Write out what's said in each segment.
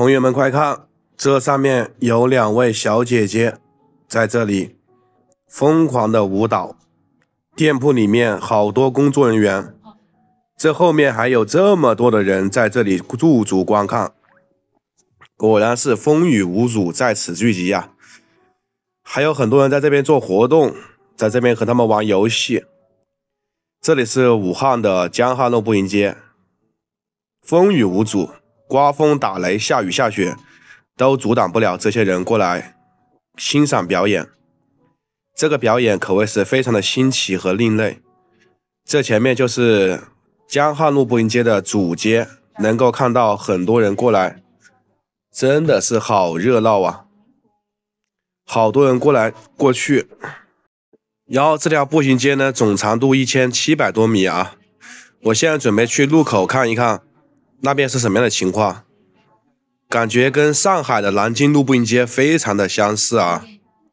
朋友们快看，这上面有两位小姐姐在这里疯狂的舞蹈。店铺里面好多工作人员，这后面还有这么多的人在这里驻足观看。果然是风雨无阻在此聚集啊！还有很多人在这边做活动，在这边和他们玩游戏。这里是武汉的江汉路步行街，风雨无阻。刮风、打雷、下雨、下雪，都阻挡不了这些人过来欣赏表演。这个表演可谓是非常的新奇和另类。这前面就是江汉路步行街的主街，能够看到很多人过来，真的是好热闹啊！好多人过来过去，然后这条步行街呢，总长度一千七百多米啊。我现在准备去路口看一看。那边是什么样的情况？感觉跟上海的南京路步行街非常的相似啊！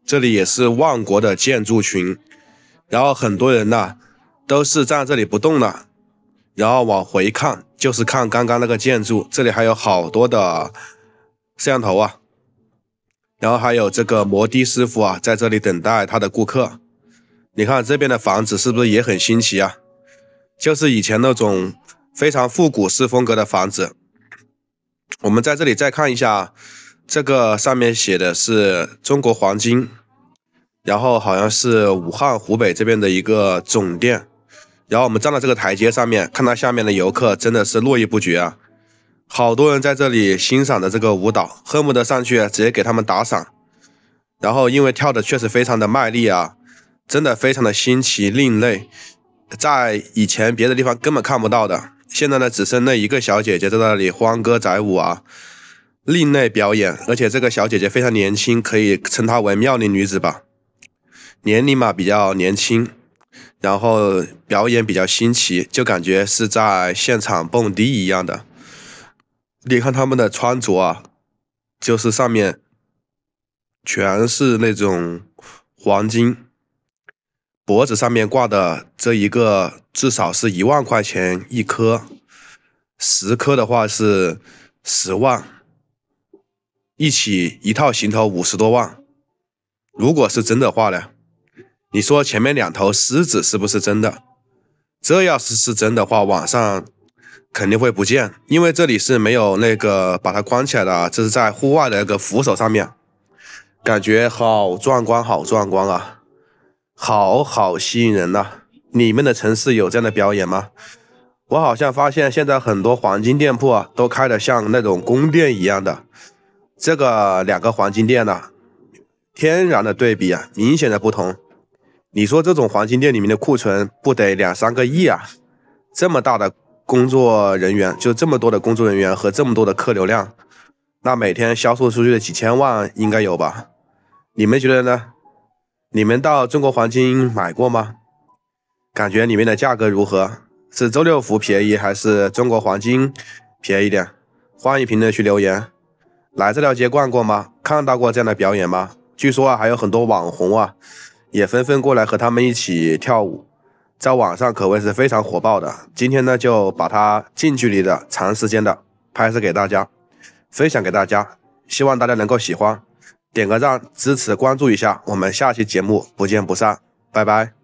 这里也是万国的建筑群，然后很多人呢都是站在这里不动了，然后往回看，就是看刚刚那个建筑，这里还有好多的摄像头啊，然后还有这个摩的师傅啊在这里等待他的顾客。你看这边的房子是不是也很新奇啊？就是以前那种。非常复古式风格的房子，我们在这里再看一下，这个上面写的是中国黄金，然后好像是武汉湖北这边的一个总店，然后我们站到这个台阶上面，看到下面的游客真的是络绎不绝啊，好多人在这里欣赏的这个舞蹈，恨不得上去直接给他们打赏，然后因为跳的确实非常的卖力啊，真的非常的新奇另类，在以前别的地方根本看不到的。现在呢，只剩那一个小姐姐在那里欢歌载舞啊，另类表演。而且这个小姐姐非常年轻，可以称她为妙龄女子吧。年龄嘛比较年轻，然后表演比较新奇，就感觉是在现场蹦迪一样的。你看他们的穿着啊，就是上面全是那种黄金。脖子上面挂的这一个至少是一万块钱一颗，十颗的话是十万，一起一套行头五十多万。如果是真的话呢？你说前面两头狮子是不是真的？这要是是真的话，晚上肯定会不见，因为这里是没有那个把它关起来的啊，这是在户外的那个扶手上面，感觉好壮观，好壮观啊！好好吸引人呐！你们的城市有这样的表演吗？我好像发现现在很多黄金店铺啊，都开的像那种宫殿一样的。这个两个黄金店呢，天然的对比啊，明显的不同。你说这种黄金店里面的库存不得两三个亿啊？这么大的工作人员，就这么多的工作人员和这么多的客流量，那每天销售出去的几千万应该有吧？你们觉得呢？你们到中国黄金买过吗？感觉里面的价格如何？是周六福便宜还是中国黄金便宜点？欢迎评论区留言。来这条街逛过吗？看到过这样的表演吗？据说啊，还有很多网红啊，也纷纷过来和他们一起跳舞，在网上可谓是非常火爆的。今天呢，就把它近距离的、长时间的拍摄给大家，分享给大家，希望大家能够喜欢。点个赞，支持关注一下，我们下期节目不见不散，拜拜。